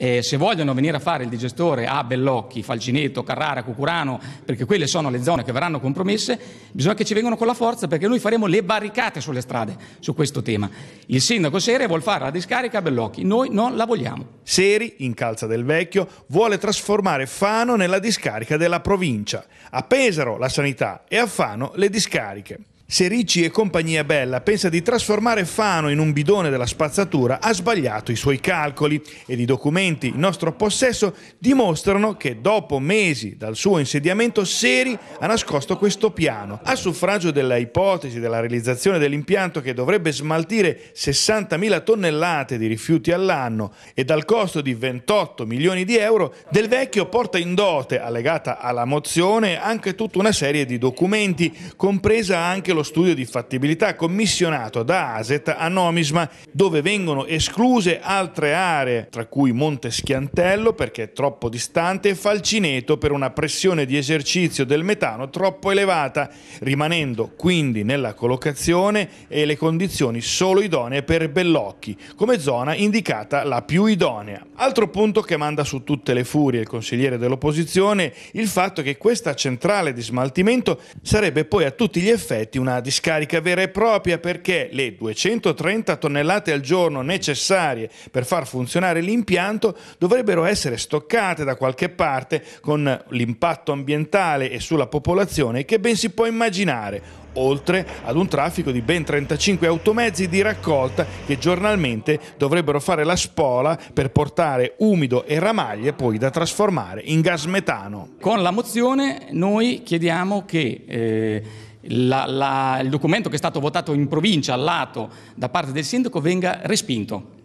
Eh, se vogliono venire a fare il digestore a Bellocchi, Falcineto, Carrara, Cucurano, perché quelle sono le zone che verranno compromesse, bisogna che ci vengano con la forza perché noi faremo le barricate sulle strade su questo tema. Il sindaco Seri vuole fare la discarica a Bellocchi, noi non la vogliamo. Seri, in calza del vecchio, vuole trasformare Fano nella discarica della provincia. A Pesaro la sanità e a Fano le discariche. Se Ricci e compagnia bella pensa di trasformare Fano in un bidone della spazzatura, ha sbagliato i suoi calcoli ed i documenti in nostro possesso dimostrano che dopo mesi dal suo insediamento Seri ha nascosto questo piano. A suffragio della ipotesi della realizzazione dell'impianto che dovrebbe smaltire 60.000 tonnellate di rifiuti all'anno e dal costo di 28 milioni di euro, Del Vecchio porta in dote, allegata alla mozione, anche tutta una serie di documenti, compresa anche lo studio di fattibilità commissionato da ASET a Nomisma, dove vengono escluse altre aree, tra cui Monte Schiantello perché è troppo distante e Falcineto per una pressione di esercizio del metano troppo elevata, rimanendo quindi nella collocazione e le condizioni solo idonee per Bellocchi, come zona indicata la più idonea. Altro punto che manda su tutte le furie il consigliere dell'opposizione, il fatto che questa centrale di smaltimento sarebbe poi a tutti gli effetti una una discarica vera e propria perché le 230 tonnellate al giorno necessarie per far funzionare l'impianto dovrebbero essere stoccate da qualche parte con l'impatto ambientale e sulla popolazione che ben si può immaginare, oltre ad un traffico di ben 35 automezzi di raccolta che giornalmente dovrebbero fare la spola per portare umido e ramaglie poi da trasformare in gas metano. Con la mozione noi chiediamo che eh, la, la, il documento che è stato votato in provincia lato da parte del sindaco venga respinto,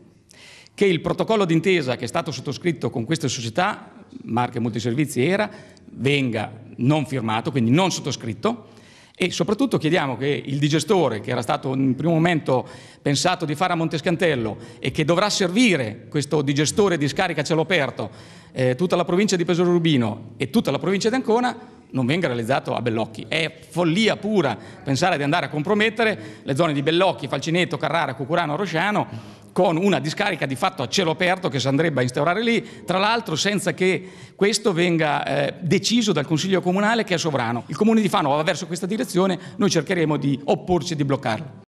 che il protocollo d'intesa che è stato sottoscritto con queste società, Marche Multiservizi era, venga non firmato, quindi non sottoscritto, e soprattutto chiediamo che il digestore, che era stato in primo momento pensato di fare a Montescantello e che dovrà servire questo digestore di scarica a cielo aperto eh, tutta la provincia di Pesaro Rubino e tutta la provincia di Ancona, non venga realizzato a Bellocchi. È follia pura pensare di andare a compromettere le zone di Bellocchi, Falcinetto, Carrara, Cucurano, Rosciano con una discarica di fatto a cielo aperto che si andrebbe a instaurare lì, tra l'altro senza che questo venga eh, deciso dal Consiglio Comunale che è sovrano. Il Comune di Fano va verso questa direzione, noi cercheremo di opporci e di bloccarlo.